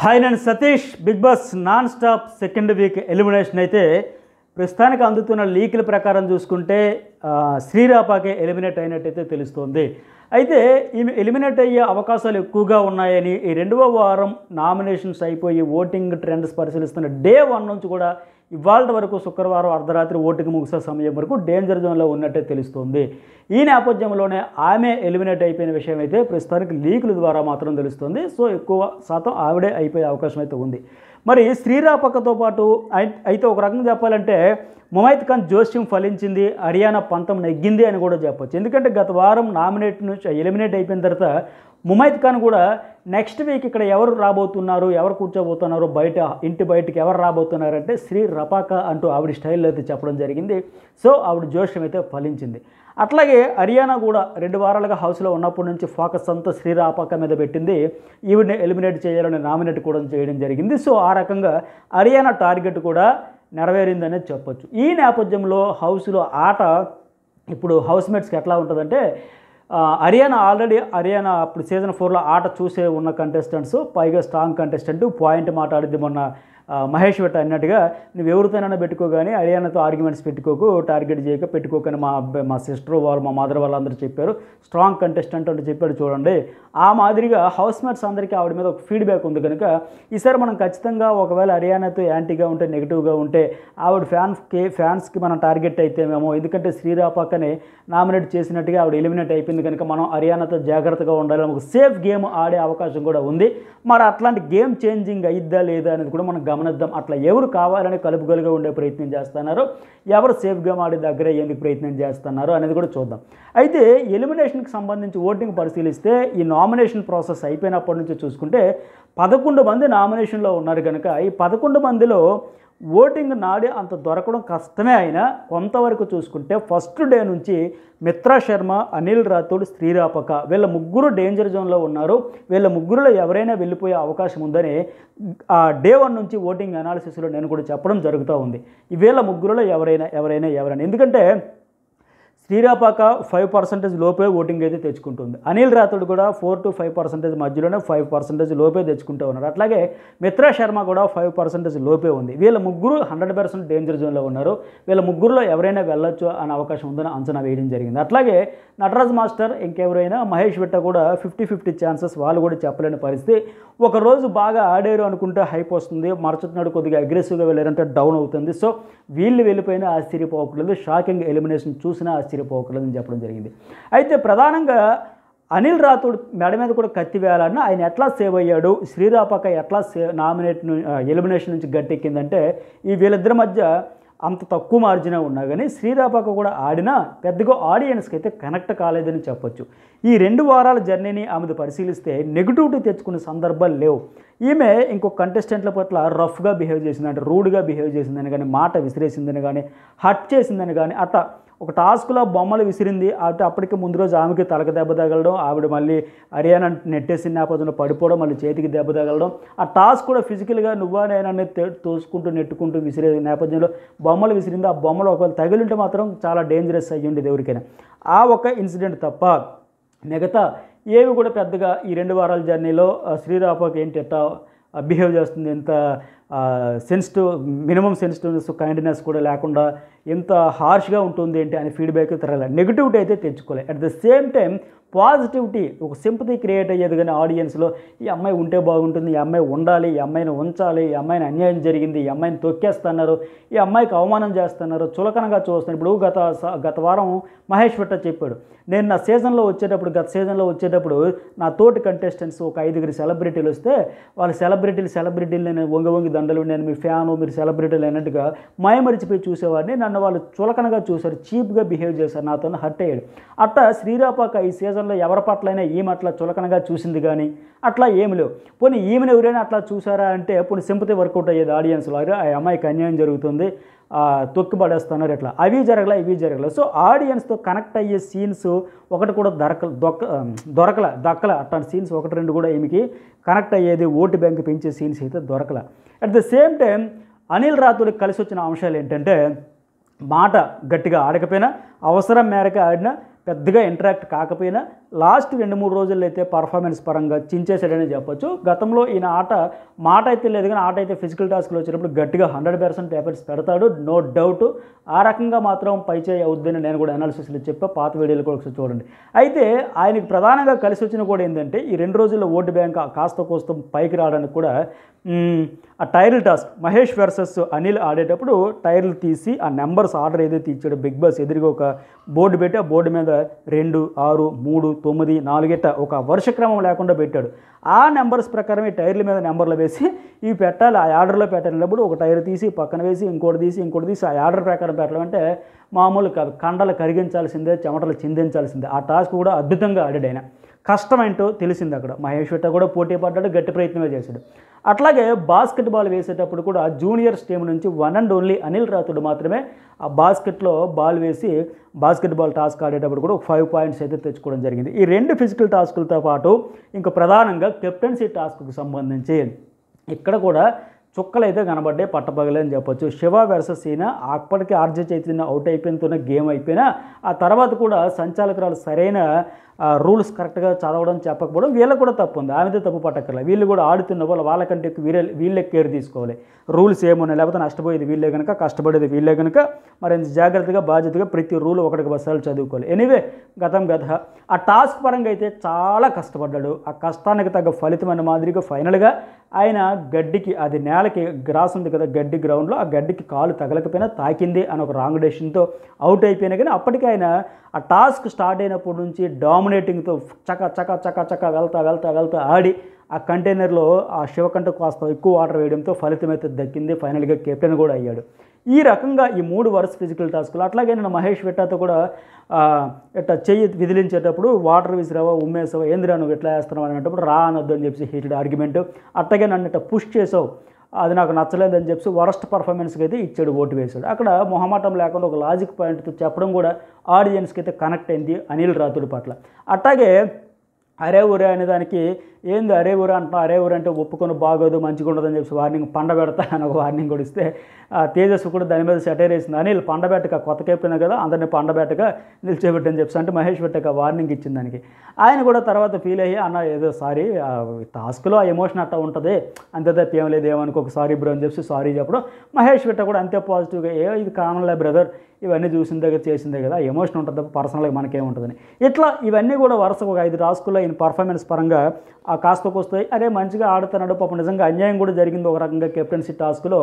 hi నేను Satish big boss non stop second week elimination అయితే ప్రస్తుతానికి అందుతున్న లీకుల ప్రకారం చూసుకుంటే శ్రీరాపాకే ఎలిమినేట్ అయినట్టయితే తెలుస్తోంది అయితే ఈమె ఎలిమినేట్ అయ్యే అవకాశాలు ఎక్కువగా ఉన్నాయని ఈ రెండవ వారం నామినేషన్స్ అయిపోయి ఓటింగ్ ట్రెండ్స్ పరిశీలిస్తున్న డే వన్ నుంచి కూడా ఇవాళ వరకు శుక్రవారం అర్ధరాత్రి ఓటింగ్ ముగిసే సమయం వరకు డేంజర్ జోన్లో ఉన్నట్టే తెలుస్తోంది ఈ నేపథ్యంలోనే ఆమె ఎలిమినేట్ అయిపోయిన విషయం అయితే ప్రస్తుతానికి లీకుల ద్వారా మాత్రం తెలుస్తుంది సో ఎక్కువ శాతం ఆవిడే అయిపోయే అవకాశం అయితే ఉంది మరి శ్రీరాపకతో పాటు అయితే ఒక రకంగా చెప్పాలంటే ముమైత్ ఖాన్ జోస్యం ఫలించింది హర్యానా పంతం నెగ్గింది అని కూడా చెప్పచ్చు ఎందుకంటే గత వారం నామినేట్ నుంచి ఎలిమినేట్ అయిపోయిన తర్వాత ముమైత్ ఖాన్ కూడా నెక్స్ట్ వీక్ ఇక్కడ ఎవరు రాబోతున్నారు ఎవరు కూర్చోబోతున్నారు బయట ఇంటి బయటకు ఎవరు రాబోతున్నారంటే శ్రీ రపాక అంటూ ఆవిడ స్టైల్లో అయితే చెప్పడం జరిగింది సో ఆవిడ జోష్యం అయితే ఫలించింది అట్లాగే హర్యానా కూడా రెండు వారాలుగా హౌస్లో ఉన్నప్పటి నుంచి ఫోకస్ అంతా శ్రీ రాపాక మీద పెట్టింది ఈవిడ్ని ఎలిమినేట్ చేయాలని నామినేట్ కూడా చేయడం జరిగింది సో ఆ రకంగా హర్యానా టార్గెట్ కూడా నెరవేరిందనే చెప్పొచ్చు ఈ నేపథ్యంలో హౌస్లో ఆట ఇప్పుడు హౌస్మేట్స్కి ఎట్లా ఉంటుందంటే హర్యానా ఆల్రెడీ హర్యానా అప్పుడు సీజన్ ఫోర్లో ఆట చూసే ఉన్న కంటెస్టెంట్స్ పైగా స్ట్రాంగ్ కంటెస్టెంట్ పాయింట్ మాట్లాడింది మొన్న మహేష్ భట్ అన్నట్టుగా నువ్వు ఎవరితోనైనా పెట్టుకో కానీ హర్యానాతో ఆర్గ్యుమెంట్స్ పెట్టుకోకు టార్గెట్ చేయక పెట్టుకోకని మా అబ్బాయి మా సిస్టర్ వాళ్ళు మా మదర్ వాళ్ళందరూ చెప్పారు స్ట్రాంగ్ కంటెస్టెంట్ అంటే చెప్పాడు చూడండి ఆ మాదిరిగా హౌస్ మేట్స్ అందరికీ ఆవిడ మీద ఒక ఫీడ్బ్యాక్ ఉంది కనుక ఈసారి మనం ఖచ్చితంగా ఒకవేళ హర్యానాతో యాంటీగా ఉంటే నెగిటివ్గా ఉంటే ఆవిడ ఫ్యాన్స్కి ఫ్యాన్స్కి మనం టార్గెట్ అయితేమేమో ఎందుకంటే పక్కనే నామినేట్ చేసినట్టుగా ఆవిడ ఎలిమినేట్ అయిపోయింది కనుక మనం హర్యానాతో జాగ్రత్తగా ఉండాలి ఒక సేఫ్ గేమ్ ఆడే అవకాశం కూడా ఉంది మరి అట్లాంటి గేమ్ చేంజింగ్ అయిద్దా లేదా అనేది కూడా మనం గమనిద్దాం అట్లా ఎవరు కావాలని కలుపుగలుగా ఉండే ప్రయత్నం చేస్తున్నారో ఎవరు సేఫ్గా మాడి దగ్గర ఎందుకు ప్రయత్నం చేస్తున్నారో అనేది కూడా చూద్దాం అయితే ఎలిమినేషన్కి సంబంధించి ఓటింగ్ పరిశీలిస్తే ఈ నామినేషన్ ప్రాసెస్ అయిపోయినప్పటి నుంచి చూసుకుంటే పదకొండు మంది నామినేషన్లో ఉన్నారు కనుక ఈ పదకొండు మందిలో ఓటింగ్ నాడే అంత దొరకడం కష్టమే అయినా కొంతవరకు చూసుకుంటే ఫస్ట్ డే నుంచి మిత్రా శర్మ అనిల్ రాథోడ్ శ్రీరాపక వీళ్ళ ముగ్గురు డేంజర్ జోన్లో ఉన్నారు వీళ్ళ ముగ్గురులో ఎవరైనా వెళ్ళిపోయే అవకాశం ఉందని ఆ డే వన్ నుంచి ఓటింగ్ అనాలిసిస్లో నేను కూడా చెప్పడం జరుగుతూ ఉంది వీళ్ళ ముగ్గురులో ఎవరైనా ఎవరైనా ఎవరైనా ఎందుకంటే శ్రీరాపాక ఫైవ్ పర్సెంటేజ్ లోపే ఓటింగ్ అయితే తెచ్చుకుంటుంది అనిల్ రాథోడ్ కూడా ఫోర్ టు ఫైవ్ పర్సెంటేజ్ మధ్యలోనే ఫైవ్ పర్సెంటేజ్ లోపే తెచ్చుకుంటూ ఉన్నారు అట్లాగే మిత్రా శర్మ కూడా ఫైవ్ పర్సెంటేజ్ లోపే ఉంది వీళ్ళ ముగ్గురు హండ్రెడ్ పర్సెంట్ డేంజర్ జోన్లో ఉన్నారు వీళ్ళ ముగ్గురులో ఎవరైనా వెళ్ళొచ్చు అనే అవకాశం ఉందని అంచనా వేయడం జరిగింది అట్లాగే నటరాజ్ మాస్టర్ ఇంకెవరైనా మహేష్ విట్ట కూడా ఫిఫ్టీ ఫిఫ్టీ ఛాన్సెస్ వాళ్ళు కూడా చెప్పలేని పరిస్థితి ఒక రోజు బాగా ఆడారు అనుకుంటే హైప్ వస్తుంది మరచుతున్నాడు కొద్దిగా అగ్రెసివ్గా వెళ్ళారంటే డౌన్ అవుతుంది సో వీళ్ళు వెళ్ళిపోయినా ఆశ్చర్యపోకూడదు షాకింగ్ ఎలిమినేషన్ చూసినా ఆశ్చర్య ఆశ్చర్యపోకూడదని చెప్పడం జరిగింది అయితే ప్రధానంగా అనిల్ రాథోడ్ మెడ మీద కూడా కత్తి వేయాలన్న ఆయన ఎట్లా సేవ్ అయ్యాడు శ్రీరాపక ఎట్లా సే నామినేట్ ఎలిమినేషన్ నుంచి గట్టెక్కిందంటే ఈ వీళ్ళిద్దరి మధ్య అంత తక్కువ మార్జినే ఉన్నా కానీ శ్రీరాపక కూడా ఆడినా పెద్దగా ఆడియన్స్కి అయితే కనెక్ట్ కాలేదని చెప్పొచ్చు ఈ రెండు వారాల జర్నీని ఆమెది పరిశీలిస్తే నెగిటివిటీ తెచ్చుకునే సందర్భాలు లేవు ఈమె ఇంకో కంటెస్టెంట్ల పట్ల రఫ్గా బిహేవ్ చేసిందంటే రూడ్గా బిహేవ్ చేసిందని కానీ మాట విసిరేసిందని కానీ హట్ చేసిందని కానీ అట్లా ఒక టాస్క్లో బొమ్మలు విసిరింది అటు అప్పటికి ముందు రోజు ఆమెకి తలకు దెబ్బ తగలడం ఆవిడ మళ్ళీ అరియాన నెట్టేసిన నేపథ్యంలో పడిపోవడం మళ్ళీ చేతికి దెబ్బ తగలడం ఆ టాస్క్ కూడా ఫిజికల్గా నువ్వా నేననే తోసుకుంటూ నెట్టుకుంటూ విసిరే నేపథ్యంలో బొమ్మలు విసిరింది ఆ బొమ్మలు ఒకవేళ తగిలింటే మాత్రం చాలా డేంజరస్ అయ్యి ఉండేది ఎవరికైనా ఆ ఒక ఇన్సిడెంట్ తప్ప మిగతా ఏవి కూడా పెద్దగా ఈ రెండు వారాల జర్నీలో శ్రీరాపకి ఏంటి బిహేవ్ చేస్తుంది ఎంత సెన్సిటివ్ మినిమం సెన్సిటివ్నెస్ కైండ్నెస్ కూడా లేకుండా ఎంత హార్ష్గా ఉంటుంది ఏంటి అనే ఫీడ్బ్యాక్ తెరాలి నెగిటివిటీ అయితే తెచ్చుకోలేదు at the same time positivity ఒక సింపతి క్రియేట్ అయ్యేది కానీ ఆడియన్స్లో ఈ అమ్మాయి ఉంటే బాగుంటుంది ఈ అమ్మాయి ఉండాలి ఈ అమ్మాయిని ఉంచాలి ఈ అమ్మాయిని అన్యాయం జరిగింది ఈ అమ్మాయిని తొక్కేస్తున్నారు ఈ అమ్మాయికి అవమానం చేస్తున్నారు చులకనగా చూస్తున్నారు ఇప్పుడు గత గత వారం మహేష్ భట్ట చెప్పాడు నేను నా సీజన్లో వచ్చేటప్పుడు గత సీజన్లో వచ్చేటప్పుడు నా తోటి కంటెస్టెంట్స్ ఒక ఐదుగురు సెలబ్రిటీలు వస్తే వాళ్ళ సెలబ్రిటీలు సెలబ్రిటీలు నేను వంగి వంగి దండలు నేను మీ ఫ్యాను మీరు సెలబ్రిటీలు అన్నట్టుగా మాయమరిచిపోయి చూసేవాడిని నన్ను వాళ్ళు చులకనగా చూశారు చీప్గా బిహేవ్ చేశారు నాతో హర్ట్ అయ్యాడు అట్ట శ్రీరాపాక ఈ సీజన్ గతంలో ఎవరి పట్లైనా ఈమె అట్లా చులకనగా చూసింది కానీ అట్లా ఏమి లేవు పోనీ ఈమెను ఎవరైనా అట్లా చూసారా అంటే పోనీ సింపతి వర్కౌట్ అయ్యేది ఆడియన్స్ లాగా ఆ అమ్మాయికి అన్యాయం జరుగుతుంది పడేస్తున్నారు ఇట్లా అవి జరగలే ఇవి జరగలే సో ఆడియన్స్తో కనెక్ట్ అయ్యే సీన్స్ ఒకటి కూడా దొరక దొక్క దొరకల దక్కల అట్లాంటి సీన్స్ ఒకటి రెండు కూడా ఈమెకి కనెక్ట్ అయ్యేది ఓటు బ్యాంక్ పెంచే సీన్స్ అయితే దొరకల at the same time Anil రాతుడికి కలిసి వచ్చిన అంశాలు ఏంటంటే మాట గట్టిగా ఆడకపోయినా అవసరం మేరకు ఆడినా పెద్దగా ఇంటరాక్ట్ కాకపోయినా లాస్ట్ రెండు మూడు రోజుల్లో అయితే పర్ఫార్మెన్స్ పరంగా చించేసాడని చెప్పొచ్చు గతంలో ఈయన ఆట మాట అయితే లేదు కానీ ఆట అయితే ఫిజికల్ టాస్క్లో వచ్చినప్పుడు గట్టిగా హండ్రెడ్ పర్సెంట్ ఎఫర్ట్స్ పెడతాడు నో డౌట్ ఆ రకంగా మాత్రం పైచేయి అవుద్దని నేను కూడా అనాలిసిస్లో చెప్పా పాత వీడియోలు కూడా ఒకసారి చూడండి అయితే ఆయనకి ప్రధానంగా కలిసి వచ్చిన కూడా ఏంటంటే ఈ రెండు రోజుల్లో ఓటు బ్యాంక్ కాస్త కోస్తం పైకి రావడానికి కూడా ఆ టైర్లు టాస్క్ మహేష్ వర్సెస్ అనిల్ ఆడేటప్పుడు టైర్లు తీసి ఆ నెంబర్స్ ఆర్డర్ ఏదైతే ఇచ్చాడో బిగ్ బాస్ ఎదురుగా ఒక బోర్డు పెట్టి ఆ బోర్డు మీద రెండు ఆరు మూడు తొమ్మిది నాలుగిట ఒక వర్ష క్రమం లేకుండా పెట్టాడు ఆ నెంబర్స్ ప్రకారం ఈ టైర్ల మీద నెంబర్లు వేసి ఇవి పెట్టాలి ఆ ఆర్డర్లో పెట్టినప్పుడు ఒక టైర్ తీసి పక్కన వేసి ఇంకోటి తీసి ఇంకోటి తీసి ఆ ఆర్డర్ ప్రకారం పెట్టడం అంటే మామూలు కాదు కండలు కరిగించాల్సిందే చెమటలు చిందించాల్సిందే ఆ టాస్క్ కూడా అద్భుతంగా ఆడాడు ఆయన కష్టమేంటో తెలిసింది అక్కడ మహేష్ వెట్ట కూడా పోటీ పడ్డాడు గట్టి ప్రయత్నమే చేశాడు అట్లాగే బాస్కెట్బాల్ వేసేటప్పుడు కూడా జూనియర్స్ టీం నుంచి వన్ అండ్ ఓన్లీ అనిల్ రాథుడు మాత్రమే ఆ బాస్కెట్లో బాల్ వేసి బాస్కెట్బాల్ టాస్క్ ఆడేటప్పుడు కూడా ఫైవ్ పాయింట్స్ అయితే తెచ్చుకోవడం జరిగింది ఈ రెండు ఫిజికల్ టాస్కులతో పాటు ఇంకా ప్రధానంగా కెప్టెన్సీ టాస్క్కు సంబంధించి ఇక్కడ కూడా చుక్కలైతే కనబడ్డాయి పట్టపగలే అని చెప్పొచ్చు శివ వెర్సెస్ సీనా అప్పటికే ఆర్జే చైతన్య అవుట్ అయిపోయినతోనే గేమ్ అయిపోయినా ఆ తర్వాత కూడా సంచాలకురాలు సరైన రూల్స్ కరెక్ట్గా చదవడం చెప్పకపోవడం వీళ్ళకి కూడా తప్పు ఉంది ఆమెదే తప్పు పట్టకర్లేదు వీళ్ళు కూడా ఆడుతున్న వాళ్ళు వాళ్ళకంటే వీరే వీళ్ళే కేర్ తీసుకోవాలి రూల్స్ ఏమున్నాయి లేకపోతే నష్టపోయేది వీళ్ళే కనుక కష్టపడేది వీళ్ళే కనుక మరి జాగ్రత్తగా బాధ్యతగా ప్రతి రూల్ ఒకటికి బస్సాలు చదువుకోవాలి ఎనీవే గతం గత ఆ టాస్క్ పరంగా అయితే చాలా కష్టపడ్డాడు ఆ కష్టానికి తగ్గ ఫలితం మాదిరిగా ఫైనల్గా ఆయన గడ్డికి అది నేలకి గ్రాస్ ఉంది కదా గడ్డి గ్రౌండ్లో ఆ గడ్డికి కాలు తగలకపోయినా తాకింది అని ఒక రాంగ్ డెసిషన్తో అవుట్ అయిపోయినా కానీ అప్పటికి ఆయన ఆ టాస్క్ స్టార్ట్ అయినప్పటి నుంచి డామ్ డామినేటింగ్తో చక చక చక చక వెళ్తా వెళ్తా వెళ్తా ఆడి ఆ కంటైనర్లో ఆ శివకంఠ కాస్త ఎక్కువ వాటర్ వేయడంతో ఫలితం అయితే దక్కింది ఫైనల్గా కెప్టెన్ కూడా అయ్యాడు ఈ రకంగా ఈ మూడు వరుస ఫిజికల్ టాస్క్లు అట్లాగే నేను మహేష్ వెట్టాతో కూడా ఇట్లా చెయ్యి విదిలించేటప్పుడు వాటర్ విసిరావా ఉమ్మేసావా ఏంద్రా నువ్వు ఎట్లా వేస్తున్నావు అనేటప్పుడు రా అనొద్దు అని చెప్పి హీటెడ్ ఆర్గ్యుమెంట్ అట్లాగే నన్ను ఇట్లా పుష్ చేసావు అది నాకు నచ్చలేదని చెప్పి వరస్ట్ పర్ఫార్మెన్స్కి అయితే ఇచ్చాడు ఓటు వేశాడు అక్కడ మొహమాటం లేకుండా ఒక లాజిక్ పాయింట్తో చెప్పడం కూడా ఆడియన్స్కి అయితే కనెక్ట్ అయింది అనిల్ రాతుడి పట్ల అట్లాగే అరే ఊరే అనే దానికి ఏంది అరే ఊరే అంటున్నా అరే ఊరే అంటే ఒప్పుకొని బాగోదు మంచిగా ఉండదు అని చెప్పి వార్నింగ్ పండబెడతా అని ఒక వార్నింగ్ కూడా ఇస్తే తేజస్సు కూడా దాని మీద సెటైర్ వేసింది అనిల్ పండబెట్టక కొత్త కెప్టెన్ కదా అందరినీ పండబెట్టక నిలిచేబెట్టని చెప్పి అంటే మహేష్ పెట్టక వార్నింగ్ ఇచ్చింది దానికి ఆయన కూడా తర్వాత ఫీల్ అయ్యి అన్న ఏదో సారీ టాస్క్లో ఆ ఎమోషన్ అట్టా ఉంటుంది అంతే తప్ప ఏం లేదు ఏమనుకో ఒకసారి బ్రో అని చెప్పి సారీ చెప్పడం మహేష్ పెట్ట కూడా అంతే పాజిటివ్గా ఏ ఇది కామన్ లే బ్రదర్ ఇవన్నీ చూసిన దగ్గర చేసిందే కదా ఎమోషన్ ఉంటుంది తప్ప పర్సనల్గా మనకేముంటుందని ఇట్లా ఇవన్నీ కూడా వరుసగా ఒక ఐదు టాస్కుల్లో ఈయన పర్ఫార్మెన్స్ పరంగా ఆ కాస్తకు వస్తాయి అరే మంచిగా ఆడుతున్నాడు పాపం నిజంగా అన్యాయం కూడా జరిగింది ఒక రకంగా కెప్టెన్సీ టాస్క్లో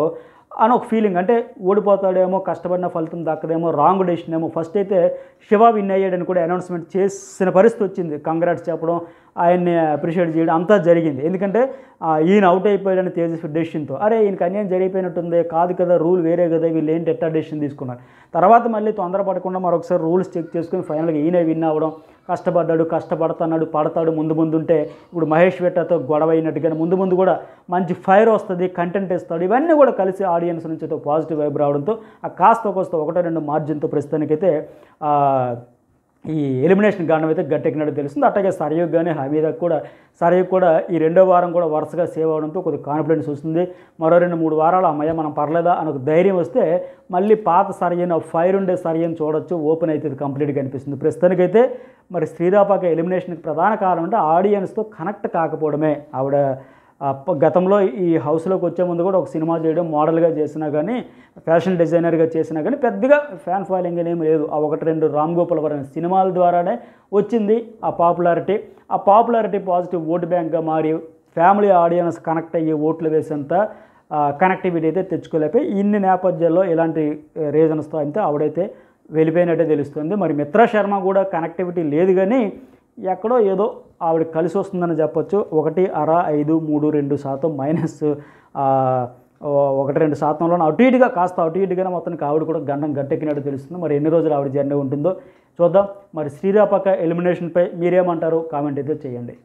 అని ఒక ఫీలింగ్ అంటే ఓడిపోతాడేమో కష్టపడిన ఫలితం దక్కదేమో రాంగ్ డెసిషన్ ఏమో ఫస్ట్ అయితే శివ విన్ అయ్యాడని కూడా అనౌన్స్మెంట్ చేసిన పరిస్థితి వచ్చింది కంగ్రాట్స్ చెప్పడం ఆయన్ని అప్రిషియేట్ చేయడం అంతా జరిగింది ఎందుకంటే ఈయన అవుట్ అయిపోయాడని తేజస్వి డెసిషన్తో అరే ఈయనకి అన్యాయం జరిగిపోయినట్టుంది కాదు కదా రూల్ వేరే కదా వీళ్ళు ఏంటి ఎట్టా డెసిషన్ తీసుకున్నారు తర్వాత మళ్ళీ తొందరపడకుండా మరొకసారి రూల్స్ చెక్ చేసుకుని ఫైనల్గా ఈయన విన్ అవ్వడం కష్టపడ్డాడు కష్టపడతాడు పడతాడు ముందు ముందు ఉంటే ఇప్పుడు మహేష్ వెట్టతో గొడవ అయినట్టుగానే ముందు ముందు కూడా మంచి ఫైర్ వస్తుంది కంటెంట్ ఇస్తాడు ఇవన్నీ కూడా కలిసి ఆడియన్స్ నుంచి పాజిటివ్ వైబ్ రావడంతో ఆ కాస్త కోస్త ఒకటో రెండు మార్జిన్తో ప్రస్తుతానికైతే ఈ ఎలిమినేషన్ కారణం అయితే గట్టెక్కినట్టు తెలుస్తుంది అట్లాగే సరయుగ్ కానీ హమీద కూడా సరయుగ్ కూడా ఈ రెండో వారం కూడా వరుసగా సేవ్ అవడంతో కొద్దిగా కాన్ఫిడెన్స్ వస్తుంది మరో రెండు మూడు వారాలు అమ్మయ్య మనం పర్లేదా అని ఒక ధైర్యం వస్తే మళ్ళీ పాత సరయ్యను ఫైర్ ఉండే సరయ్యను చూడొచ్చు ఓపెన్ అయితే కంప్లీట్గా అనిపిస్తుంది ప్రస్తుతానికైతే మరి శ్రీరాపాక ఎలిమినేషన్కి ప్రధాన కారణం అంటే ఆడియన్స్తో కనెక్ట్ కాకపోవడమే ఆవిడ గతంలో ఈ హౌస్లోకి వచ్చే ముందు కూడా ఒక సినిమా చేయడం మోడల్గా చేసినా కానీ ఫ్యాషన్ డిజైనర్గా చేసినా కానీ పెద్దగా ఫ్యాన్ ఫాలోయింగ్ అనేమి లేదు ఆ ఒకటి రెండు రామ్ గోపాల్ వరణ సినిమాల ద్వారానే వచ్చింది ఆ పాపులారిటీ ఆ పాపులారిటీ పాజిటివ్ ఓటు బ్యాంక్గా మారి ఫ్యామిలీ ఆడియన్స్ కనెక్ట్ అయ్యే ఓట్లు వేసేంత కనెక్టివిటీ అయితే తెచ్చుకోలేకపోయి ఇన్ని నేపథ్యాల్లో ఇలాంటి రీజన్స్తో అయితే ఆవిడైతే వెళ్ళిపోయినట్టే తెలుస్తుంది మరి మిత్రా శర్మ కూడా కనెక్టివిటీ లేదు కానీ ఎక్కడో ఏదో ఆవిడ కలిసి వస్తుందని చెప్పొచ్చు ఒకటి అర ఐదు మూడు రెండు శాతం మైనస్ ఒకటి రెండు శాతంలో అటు ఇటుగా కాస్త అటు ఇటుగానే మొత్తానికి ఆవిడ కూడా గండం గట్టెక్కినట్టు తెలుస్తుంది మరి ఎన్ని రోజులు ఆవిడ జర్నీ ఉంటుందో చూద్దాం మరి శ్రీరాపక్క ఎలిమినేషన్పై మీరేమంటారు కామెంట్ అయితే చేయండి